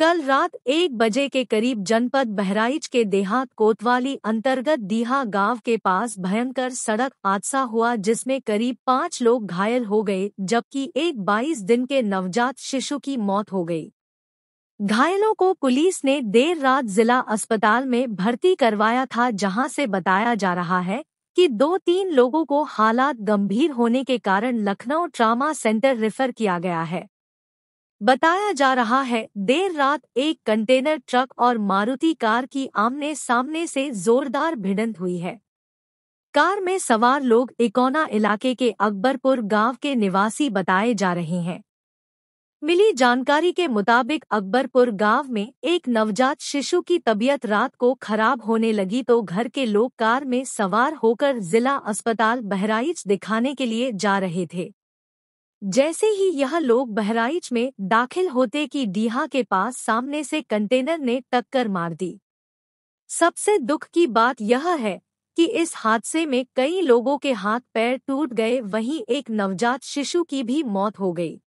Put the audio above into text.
कल रात एक बजे के करीब जनपद बहराइच के देहात कोतवाली अंतर्गत दीहा गांव के पास भयंकर सड़क हादसा हुआ जिसमें करीब पाँच लोग घायल हो गए जबकि एक 22 दिन के नवजात शिशु की मौत हो गई घायलों को पुलिस ने देर रात जिला अस्पताल में भर्ती करवाया था जहां से बताया जा रहा है कि दो तीन लोगों को हालात गंभीर होने के कारण लखनऊ ट्रामा सेंटर रेफर किया गया है बताया जा रहा है देर रात एक कंटेनर ट्रक और मारुति कार की आमने सामने से जोरदार भिड़ंत हुई है कार में सवार लोग इकोना इलाके के अकबरपुर गांव के निवासी बताए जा रहे हैं मिली जानकारी के मुताबिक अकबरपुर गांव में एक नवजात शिशु की तबीयत रात को खराब होने लगी तो घर के लोग कार में सवार होकर जिला अस्पताल बहराइच दिखाने के लिए जा रहे थे जैसे ही यह लोग बहराइच में दाखिल होते कि डीहा के पास सामने से कंटेनर ने टक्कर मार दी सबसे दुख की बात यह है कि इस हादसे में कई लोगों के हाथ पैर टूट गए वहीं एक नवजात शिशु की भी मौत हो गई